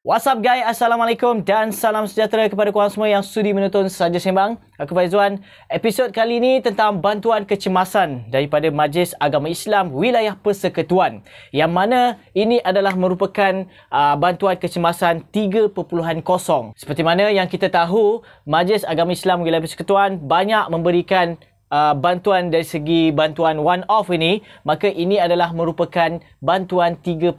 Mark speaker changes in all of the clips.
Speaker 1: What's up guys, Assalamualaikum dan salam sejahtera kepada korang semua yang sudi menonton Saja Sembang. Aku Faizwan. Episod kali ini tentang bantuan kecemasan daripada Majlis Agama Islam Wilayah Persekutuan. Yang mana ini adalah merupakan uh, bantuan kecemasan 3.0. Seperti mana yang kita tahu, Majlis Agama Islam Wilayah Persekutuan banyak memberikan uh, bantuan dari segi bantuan one off ini maka ini adalah merupakan bantuan 3.0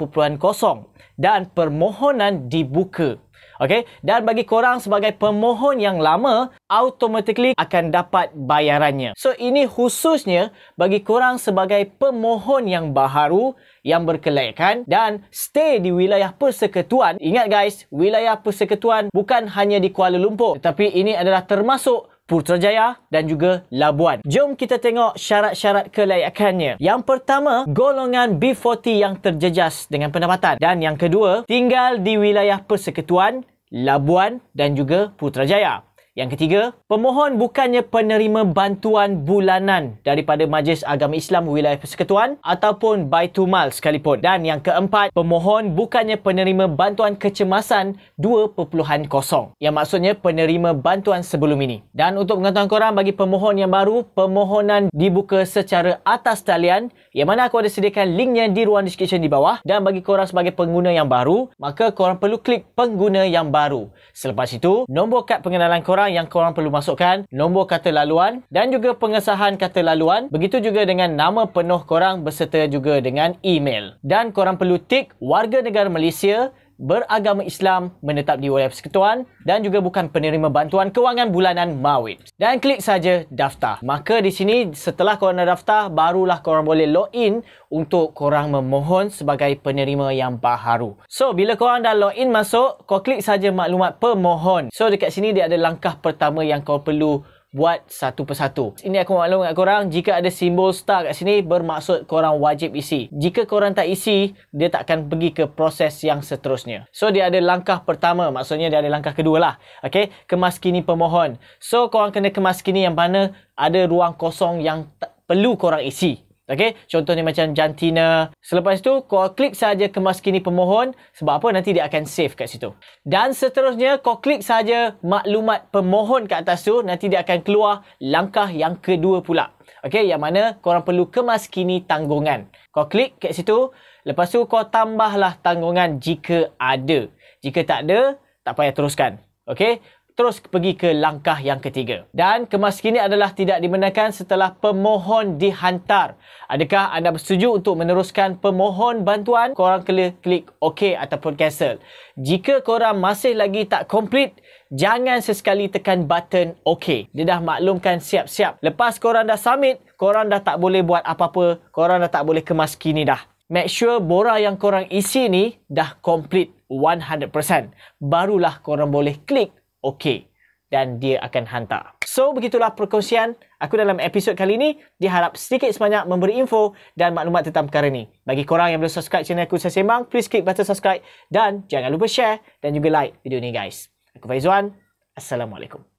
Speaker 1: dan permohonan dibuka okay? dan bagi korang sebagai pemohon yang lama automatically akan dapat bayarannya so ini khususnya bagi korang sebagai pemohon yang baharu yang berkelayakan dan stay di wilayah persekutuan ingat guys wilayah persekutuan bukan hanya di Kuala Lumpur tetapi ini adalah termasuk Putrajaya dan juga Labuan. Jom kita tengok syarat-syarat kelayakannya. Yang pertama, golongan B40 yang terjejas dengan pendapatan. Dan yang kedua, tinggal di wilayah persekutuan Labuan dan juga Putrajaya. Yang ketiga, pemohon bukannya penerima bantuan bulanan daripada Majlis Agama Islam Wilayah Persekutuan ataupun Baitul Mal sekalipun. Dan yang keempat, pemohon bukannya penerima bantuan kecemasan 2.0 yang maksudnya penerima bantuan sebelum ini. Dan untuk pengetahuan korang bagi pemohon yang baru, permohonan dibuka secara atas talian yang mana aku ada sediakan linknya di ruang description di bawah dan bagi korang sebagai pengguna yang baru, maka korang perlu klik pengguna yang baru. Selepas itu, nombor kad pengenalan korang barang yang korang perlu masukkan, nombor kata laluan dan juga pengesahan kata laluan. Begitu juga dengan nama penuh korang berserta juga dengan email. Dan korang perlu tik warga negara Malaysia beragama Islam menetap di wilayah persekutuan dan juga bukan penerima bantuan kewangan bulanan Mawid. Dan klik saja daftar. Maka di sini setelah korang dah daftar, barulah korang boleh login untuk korang memohon sebagai penerima yang baharu. So, bila korang dah login masuk, korang klik saja maklumat pemohon. So, dekat sini dia ada langkah pertama yang korang perlu buat satu persatu. Ini aku maklum dengan korang, jika ada simbol star kat sini, bermaksud korang wajib isi. Jika korang tak isi, dia takkan pergi ke proses yang seterusnya. So, dia ada langkah pertama, maksudnya dia ada langkah kedua lah. Okay, kemas kini pemohon. So, korang kena kemas kini yang mana ada ruang kosong yang perlu korang isi. Okey, contohnya macam jantina. Selepas itu, kau klik saja kemas kini pemohon sebab apa nanti dia akan save kat situ. Dan seterusnya, kau klik saja maklumat pemohon kat atas tu, nanti dia akan keluar langkah yang kedua pula. Okey, yang mana kau orang perlu kemas kini tanggungan. Kau klik kat situ, lepas tu kau tambahlah tanggungan jika ada. Jika tak ada, tak payah teruskan. Okey, terus pergi ke langkah yang ketiga. Dan kemas kini adalah tidak dibenarkan setelah pemohon dihantar. Adakah anda bersetuju untuk meneruskan pemohon bantuan? Korang kena klik OK ataupun cancel. Jika korang masih lagi tak complete, jangan sesekali tekan button OK. Dia dah maklumkan siap-siap. Lepas korang dah submit, korang dah tak boleh buat apa-apa. Korang dah tak boleh kemas kini dah. Make sure borah yang korang isi ni dah complete 100%. Barulah korang boleh klik okey dan dia akan hantar. So begitulah perkongsian aku dalam episod kali ini. Diharap sedikit sebanyak memberi info dan maklumat tentang perkara ini. Bagi korang yang belum subscribe channel aku Sesembang, please klik button subscribe dan jangan lupa share dan juga like video ini, guys. Aku Faizwan, Assalamualaikum.